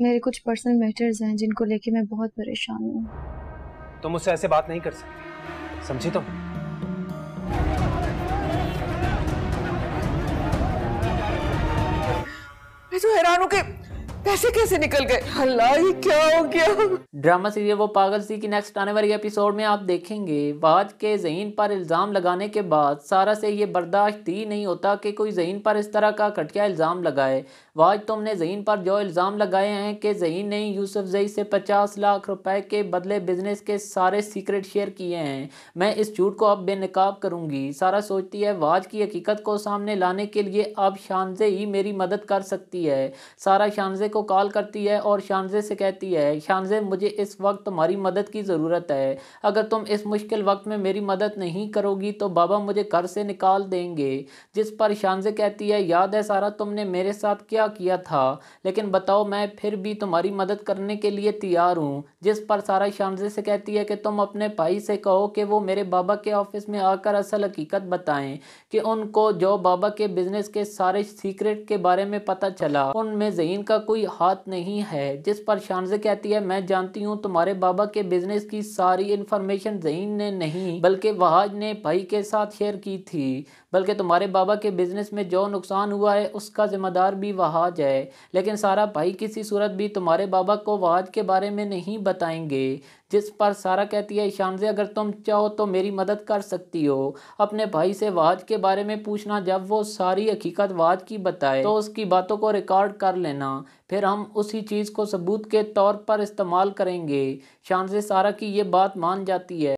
मेरे कुछ personal matters हैं जिनको लेके मैं बहुत परेशान हूँ तुम मुझसे ऐसे बात नहीं कर सकते समझी तुम तो? मैं तो हैरान हूँ कि पैसे कैसे निकल गए अल्लाह ये क्या हो गया ड्रामा सीरियल वो पागल सी की नेक्स्ट आने वाली एपिसोड में आप देखेंगे बाद के जहीन पर इल्ज़ाम लगाने के बाद सारा से ये बर्दाश्त ही नहीं होता कि कोई जहीन पर इस तरह का कटिया इल्ज़ाम लगाए वाज तुमने जहीन पर जो इल्ज़ाम लगाए हैं कि जहीन ने यूसुफ जई से पचास लाख रुपए के बदले बिजनेस के सारे सीक्रेट शेयर किए हैं मैं इस झूठ को अब बेनकाब करूंगी सारा सोचती है वाज की हकीकत को सामने लाने के लिए अब शानजे ही मेरी मदद कर सकती है सारा शानजे को को कॉल करती है और शानजे से कहती है शानजे मुझे इस वक्त तुम्हारी मदद की ज़रूरत है अगर तुम इस मुश्किल वक्त में मेरी मदद नहीं करोगी तो बाबा मुझे घर से निकाल देंगे जिस पर शानजे कहती है याद है सारा तुमने मेरे साथ क्या किया था लेकिन बताओ मैं फिर भी तुम्हारी मदद करने के लिए तैयार हूँ जिस पर सारा शानजे से कहती है कि तुम अपने भाई से कहो कि वो मेरे बाबा के ऑफिस में आकर असल हकीकत बताएं कि उनको जो बाबा के बिजनेस के सारे सीक्रेट के बारे में पता चला उनमें जहीन का कोई कोई हाथ नहीं है जिस पर शानज कहती है मैं जानती हूँ तुम्हारे बाबा के बिजनेस की सारी इन्फॉर्मेशन जहीन ने नहीं बल्कि वहाज ने भाई के साथ शेयर की थी बल्कि तुम्हारे बाबा के बिजनेस में जो नुकसान हुआ है उसका जिम्मेदार भी वहाज है लेकिन सारा भाई किसी सूरत भी तुम्हारे बाबा को वहाज के बारे में नहीं बताएंगे जिस पर सारा कहती है शानजे अगर तुम चाहो तो मेरी मदद कर सकती हो अपने भाई से वाज के बारे में पूछना जब वो सारी हकीकत वाज की बताए तो उसकी बातों को रिकॉर्ड कर लेना फिर हम उसी चीज़ को सबूत के तौर पर इस्तेमाल करेंगे शान सारा की ये बात मान जाती है